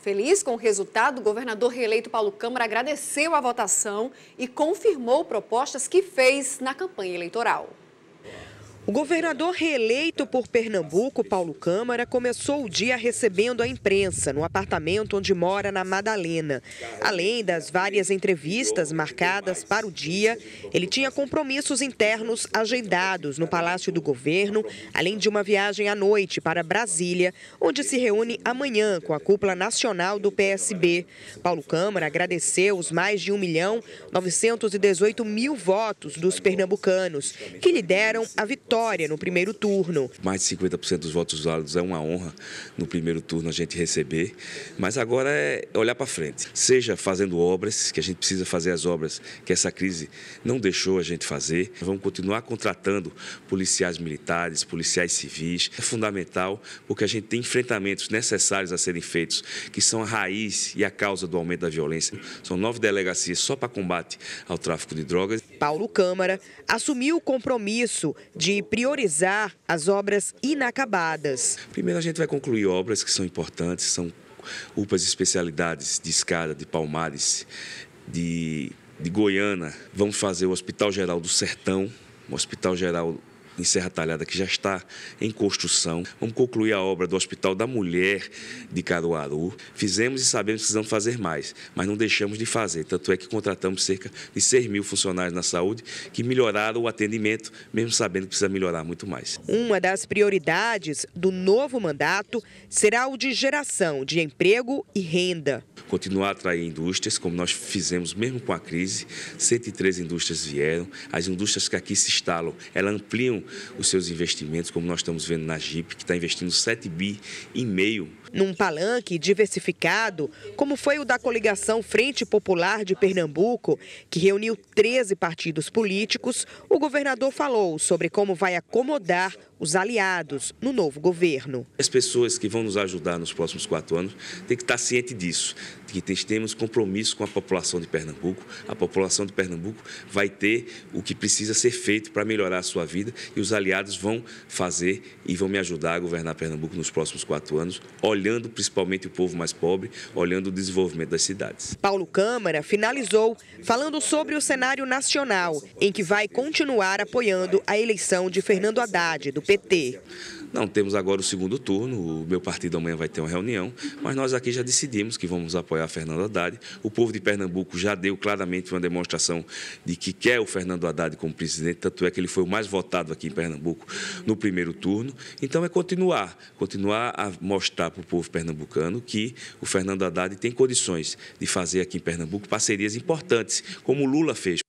Feliz com o resultado, o governador reeleito Paulo Câmara agradeceu a votação e confirmou propostas que fez na campanha eleitoral. O governador reeleito por Pernambuco, Paulo Câmara, começou o dia recebendo a imprensa no apartamento onde mora na Madalena. Além das várias entrevistas marcadas para o dia, ele tinha compromissos internos agendados no Palácio do Governo, além de uma viagem à noite para Brasília, onde se reúne amanhã com a cúpula nacional do PSB. Paulo Câmara agradeceu os mais de 1 milhão 918 mil votos dos pernambucanos, que lhe deram a vitória vitória no primeiro turno. Mais de 50% dos votos válidos é uma honra no primeiro turno a gente receber, mas agora é olhar para frente. Seja fazendo obras, que a gente precisa fazer as obras que essa crise não deixou a gente fazer. Vamos continuar contratando policiais militares, policiais civis. É fundamental porque a gente tem enfrentamentos necessários a serem feitos, que são a raiz e a causa do aumento da violência. São nove delegacias só para combate ao tráfico de drogas. Paulo Câmara assumiu o compromisso de priorizar as obras inacabadas. Primeiro, a gente vai concluir obras que são importantes, são UPAs especialidades de Escada, de Palmares, de, de Goiânia. Vamos fazer o Hospital Geral do Sertão, o Hospital Geral em Serra Talhada, que já está em construção. Vamos concluir a obra do Hospital da Mulher de Caruaru. Fizemos e sabemos que precisamos fazer mais, mas não deixamos de fazer. Tanto é que contratamos cerca de 6 mil funcionários na saúde que melhoraram o atendimento, mesmo sabendo que precisa melhorar muito mais. Uma das prioridades do novo mandato será o de geração de emprego e renda. Continuar a atrair indústrias, como nós fizemos mesmo com a crise, 103 indústrias vieram. As indústrias que aqui se instalam, elas ampliam os seus investimentos, como nós estamos vendo na Jeep, que está investindo 7 bi e meio. Num palanque diversificado, como foi o da coligação Frente Popular de Pernambuco, que reuniu 13 partidos políticos, o governador falou sobre como vai acomodar os aliados no novo governo. As pessoas que vão nos ajudar nos próximos quatro anos têm que estar cientes disso, que temos compromisso com a população de Pernambuco. A população de Pernambuco vai ter o que precisa ser feito para melhorar a sua vida e os aliados vão fazer e vão me ajudar a governar Pernambuco nos próximos quatro anos, olhando principalmente o povo mais pobre, olhando o desenvolvimento das cidades. Paulo Câmara finalizou falando sobre o cenário nacional, em que vai continuar apoiando a eleição de Fernando Haddad, do PT? Não, temos agora o segundo turno, o meu partido amanhã vai ter uma reunião, mas nós aqui já decidimos que vamos apoiar Fernando Haddad. O povo de Pernambuco já deu claramente uma demonstração de que quer o Fernando Haddad como presidente, tanto é que ele foi o mais votado aqui em Pernambuco no primeiro turno. Então é continuar, continuar a mostrar para o povo pernambucano que o Fernando Haddad tem condições de fazer aqui em Pernambuco parcerias importantes, como o Lula fez